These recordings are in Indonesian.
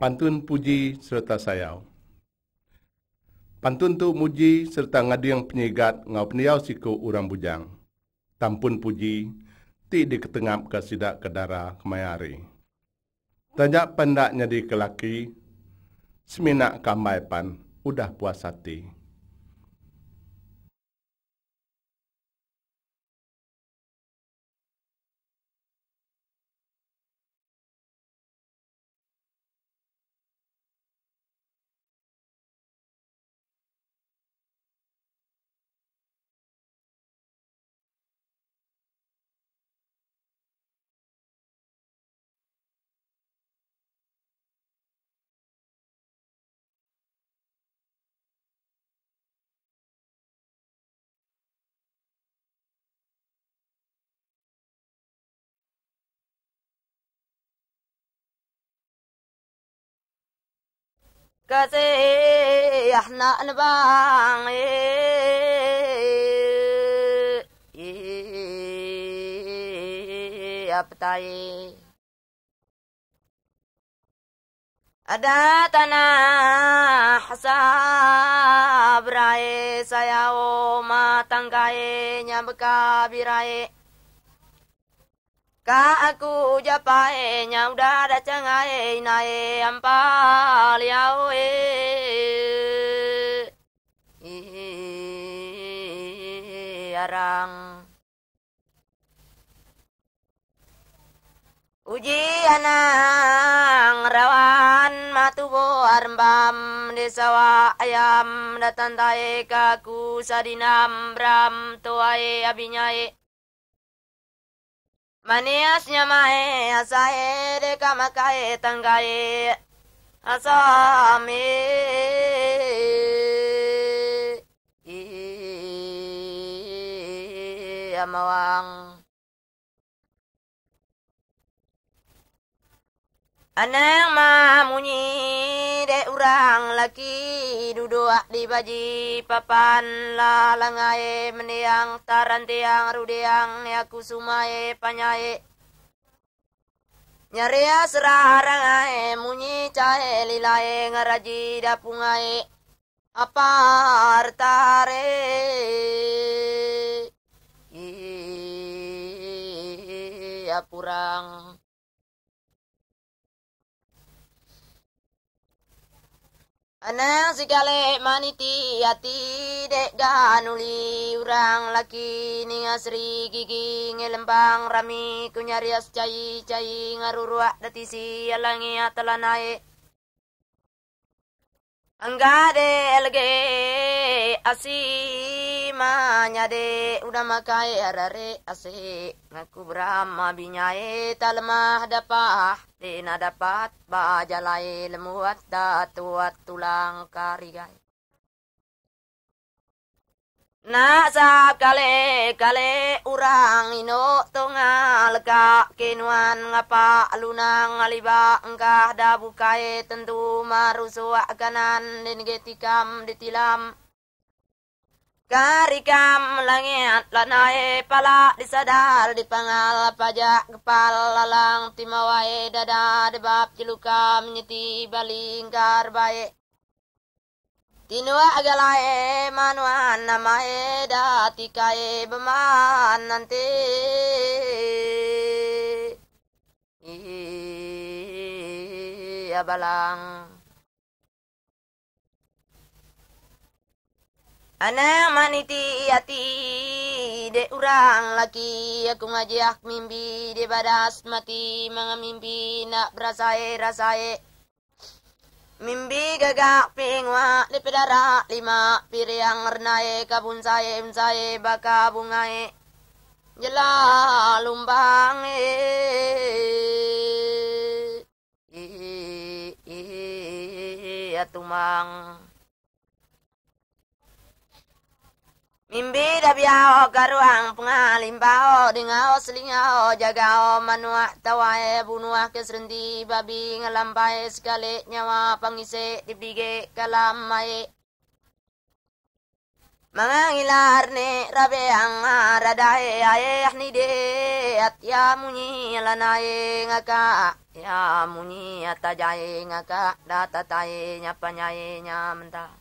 Pantun puji serta sayau. Pantun tu muji serta ngadu yang penyegat ngau peniau siku urang bujang. Tampun puji, ti diketengap ke sidak ke dara kemayari. Tanjak pendaknya di kelaki, semina kamai pan, udah puas hati. kasi yahna anbang e, e. ada tanah sabrai saya o matangkai nyambeka birai Ka aku ujapae nyaudara cangae nae ampal e. Arang. Uji anang rawan matu arbam armbam wa ayam datang tae kaku sadinam bram tuai abinyae. Manias nyamae asae de kamakae tangae asami amawang anang mamunyi urang lagi duduk di baji papan la langai meniang tarantiang rudiang ya kusumae panyai nyaria serarangae munyi cae lilae ngaraji dapungae apartare apurang Ana sikale maniti ati dek ganuli urang laki ningasri gigi ngelembang rami kunyarias cai cai ngarurua dati si alangi atala nae Angga de elge asih Brahma nyade udah makai arare asih naku Brahma binyae talma dapah dena dapat ba jalai lemuat datuat tulang karigai. Na sab kale kale urang ino tongal ka kinuan ngapa lunang aliba engkah bukae tentu marusua kanan den getikam ditilam Karikam langit lanai pala disadar di pangal pajak kepala lalang timawai dada debab ciluka menyeti balingkar baik. Tinua agalae manuan namae datikae beman nanti. Abalang. Anak maniti hati de urang laki aku ngajak mimpi de badas mati manga mimpi nak berasae rasae mimpi gagak pingwa de pedara lima piriang renae kabun sae sae baka bungae jela lumbang e e e atumang Mimbi dabiao garuang pengalimbao dingao selingao jagao manuah tawae bunuah kesrendi babi ngalampae sekali nyawa pangise dibige kalamai Mangangilar ne rabe ang aradae ayah ni de at ya munyi lanae ngaka ya munyi atajae ngaka datatae nyapanyae nyamenta.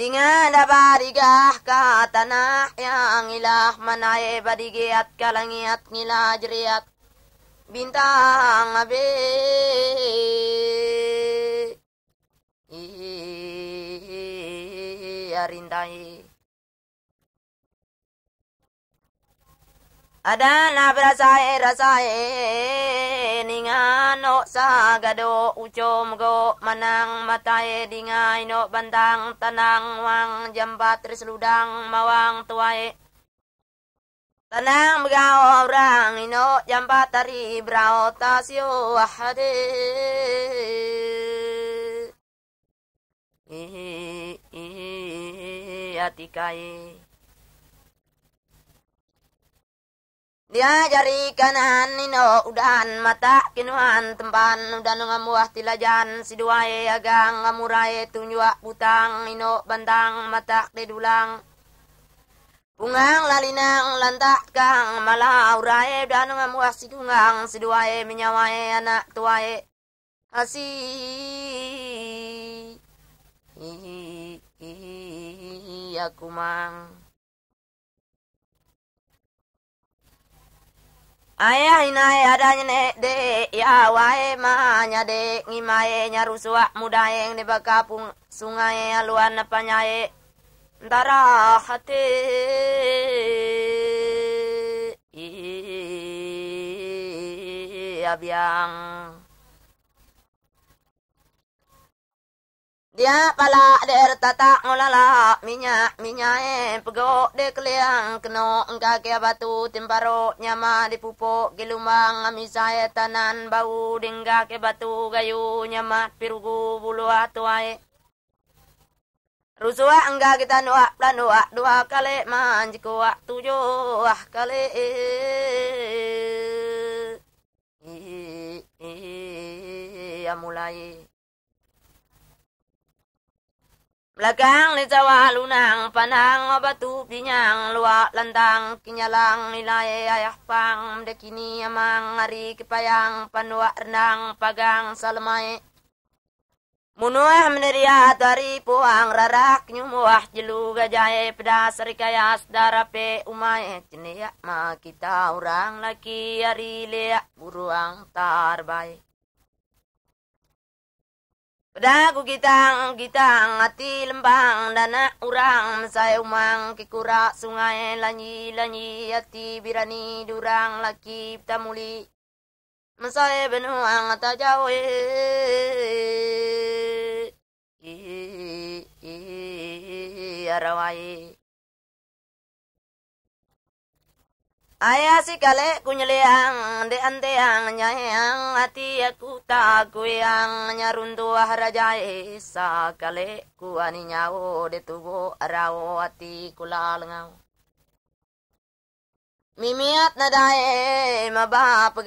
Dengan barigah ka tanah yang ilah manai badigiat kalangiat nila jeriat bintang abe arindai adana brasae rasae ningano sagado uchom go manang matae dingay no bandang tanang wang jambat risludang mawang tuae tanang mga orang ino jambat tari brao tasio ahade ihi ihi atikai Dia jari kanan nino udahan mata kinuhan tempan udan ngamuah tilajan siduae agang ngamurae tunjua butang nino bantang mata dedulang. Pungang lalinang lantak kang malah rae udan ngamuah si siduae menyawae anak tuae. Asi hihi aku mang. Ayah ada adanya de ya wae ma nyade ngimae nyarusua muda yang di bakapung sungai aluan apa nyae ndara hati abiang Tia pala der tata ngolala minyak minyak pegok de keliang keno enggak kia batu timparo nyama di pupuk gelumang amisaya tanan bau dingga ke batu gayu nyama pirugu bulu atuai. Rusua enggak kita nua plan dua dua kali manjiku wa tujuh kali. Ya mulai. Belakang li jawa lunang panang obatu pinyang luak lantang kinyalang nilai ayah pang dekini amang ngari kepayang panua renang pagang salamai. Munuah meneria dari puang rarak nyumuah jelu gajah pedas rikayas darape umai cenia ma kita orang laki hari leak buruang tarbai. Padaku gitang, gitang hati lembang dana urang saya umang kikura sungai lanyi lanyi hati birani durang laki tamuli masai benuang ata jauh arawai Ayah si kale kunyeliang de anteang nyayang hati aku tak yang nyarundu raja esa kale kuani nyawo de tubo rawo hati kulal ngau. Mimiat nadae mabah ku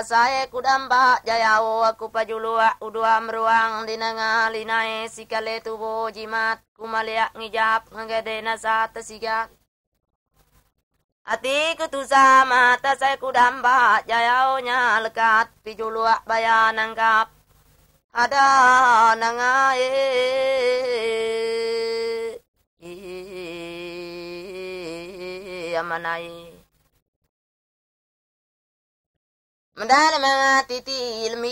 asae kudamba jayao aku pajulua udua meruang dinangalinae si kale tubo jimat kumaliak ngijap ngegede nasa tesigat. Ati tu sama mata saya kudamba jayaunya lekat bayan bayanangkap ada nangai amanai Mendalamat titi ilmi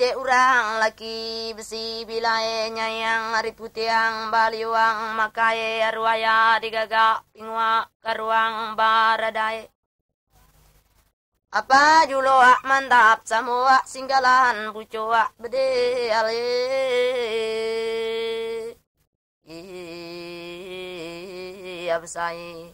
de urang laki besi bilae nyayang ribut yang baliwang makai arwaya digaga pingwa karuang baradai. Apa julo ak mantap semua singgalan bucoa bede ale. Iya besai.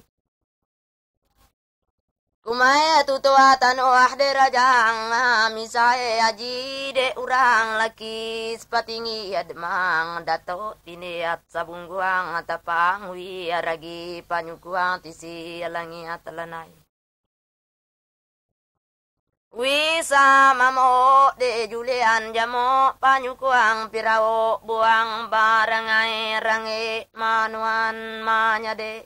Kumae tuwatan wahde rajang misae ajide urang laki sepatingi ademang dato tine at sabungguang atapang wi aragi panyukuang tisi alangi atalanai. Wisa mo de julian jamo panyukuang pirao buang barangai rangi manuan manya de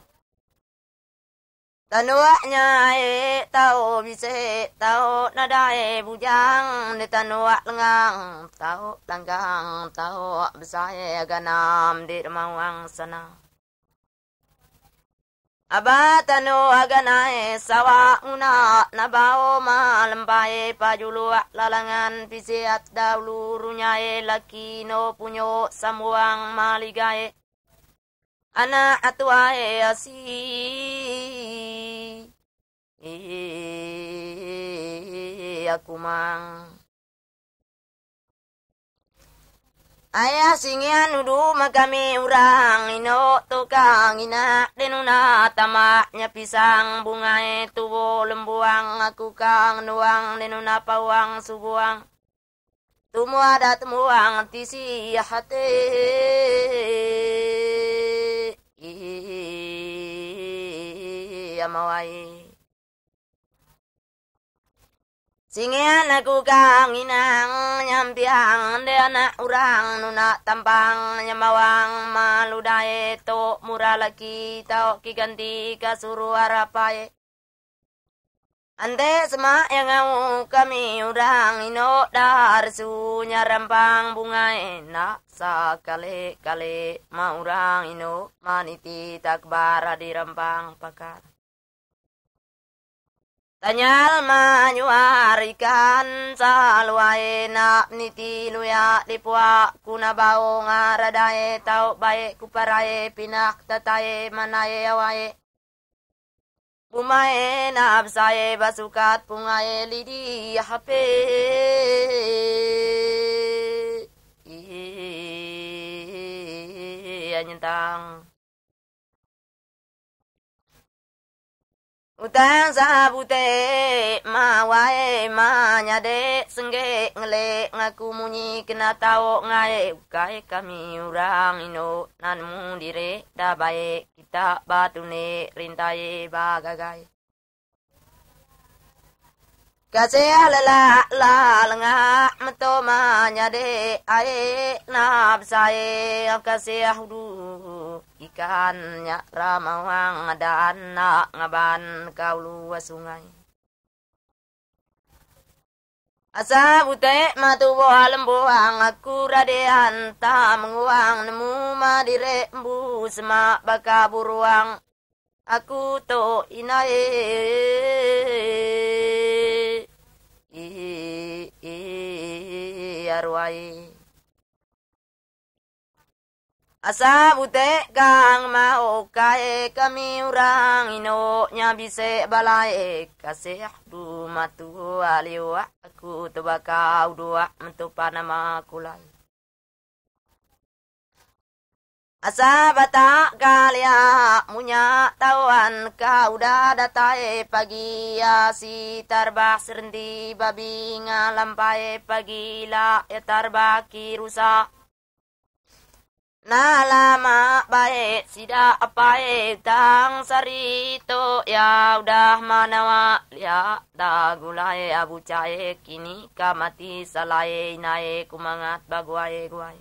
tanua nyae tau bisehe tao nadae buyang de tanua lenggang tao langgahang taobesahe agana mde dmawang sanan aba tano aganae sawa gunat nabawo ma lembae pajulua lalangan pijiat daulurunyae laki no punyok samuang maligae Ana atwa eh, aku mang Ayah singian nudu makami urang ino tukang ina denuna tamaknya pisang bunga itu lembuang aku kang nuang denuna pawang subuang tumuada tumuang tisi hati mawai. Singe na kugang inang nyampiang de na urang nuna tambang nyamawang maludae to murala kita tau ganti kasur suru arapae Ande sema yang ngau kami urang ino dar su rempang bunga enda sakale kale ma urang ino maniti takbara di rempang pakar Tanyal manyuari kan saluai nak niti luya dipua kuna bau ngaradae tau baik kuparae pinak tataye manae awae. Bumae nafsae basukat pungae lidi hape. Iyantang. utanzabute mawae manyade senge ngele ngaku munyi kena tao ngae ukae kami urang ino nanmu dire dabae kita batune rintae bagagai kase alala lalenga meto manyade ae nabsae kase ahudu nya ramawang ada anak ngaban kau luwa sungai asa butek matu bohalem lembuang aku radean ta menguang nemu madire embu semak baka buruang aku to inae i i arwai Asa bute kang mau kae kami urang ino nyabise balae kasih du matu aliwa aku tebaka udua mentu panama kulai. Asa bata kalia munya tawan kau udah datai e pagi ya si tarbak serendi babi ngalampai pagi la ya tarbak rusak na lama baik sida baik tang sarito ya udah mana wa ya dagulai abu cae kini kamati salai nae kumangat baguai guai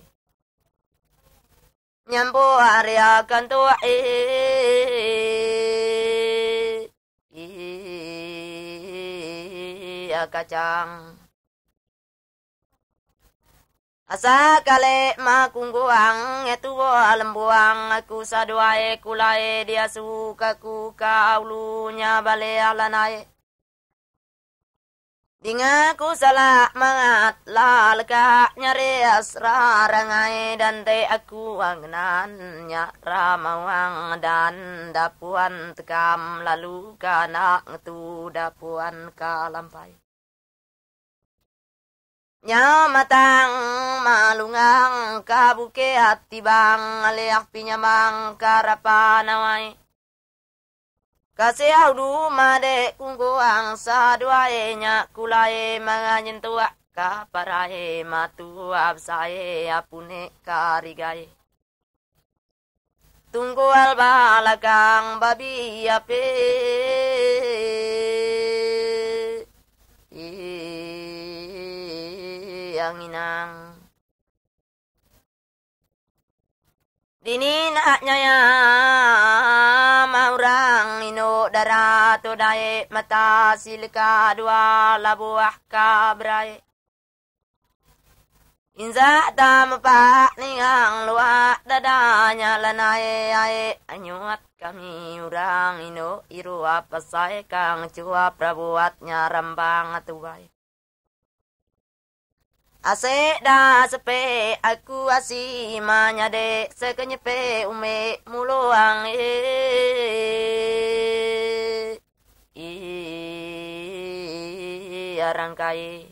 nyampu area kantua eh kacang Asa kale ma kungguang alam buang aku saduae kulae dia suka ku kaulunya bale alanae. Dinga ku salah mangat lalka nyari asra dan te aku angnan nyara mawang dan dapuan tekam lalu kana ngetu dapuan kalampai. Nyamatan malungang kabuke hati bang aliak pinyamang karapanawai. Kasih audu made kunggu angsa duae nyak kulae manganyin tua kaparae matu absae apune karigae. Tunggu alba lakang babi ape yanginang Dini haknya ya maurang ino darato dae mata silika dua labuah kabrai. Inza ta mapak ningang luak dadanya lanae ae anyuat kami urang ino iru apa saya kang cua prabuatnya rambang atuai. Ase da sepe aku asi manya de sekenyepe ume ang e i arangkai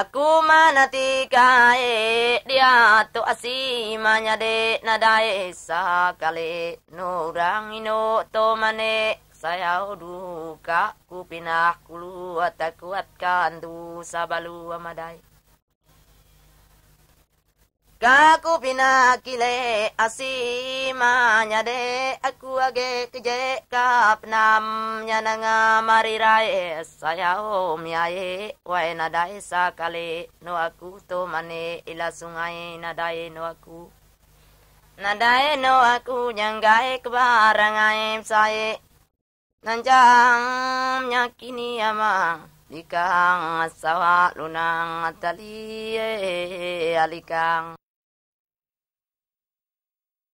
Aku mana tika e dia tu asi manya de nadae sakale nurang ino to mane saya ku pinah kulu atakuatkan tu sabalu amadai Kaku pina kile asimanya de aku age keje kap nam nyananga marirae saya om yae wae nadae sakale no aku to mane ila sungai nadai no aku nadae no aku nyanggae kebarangae saya Nanjang nyakini ama likang sawa lunang atali alikang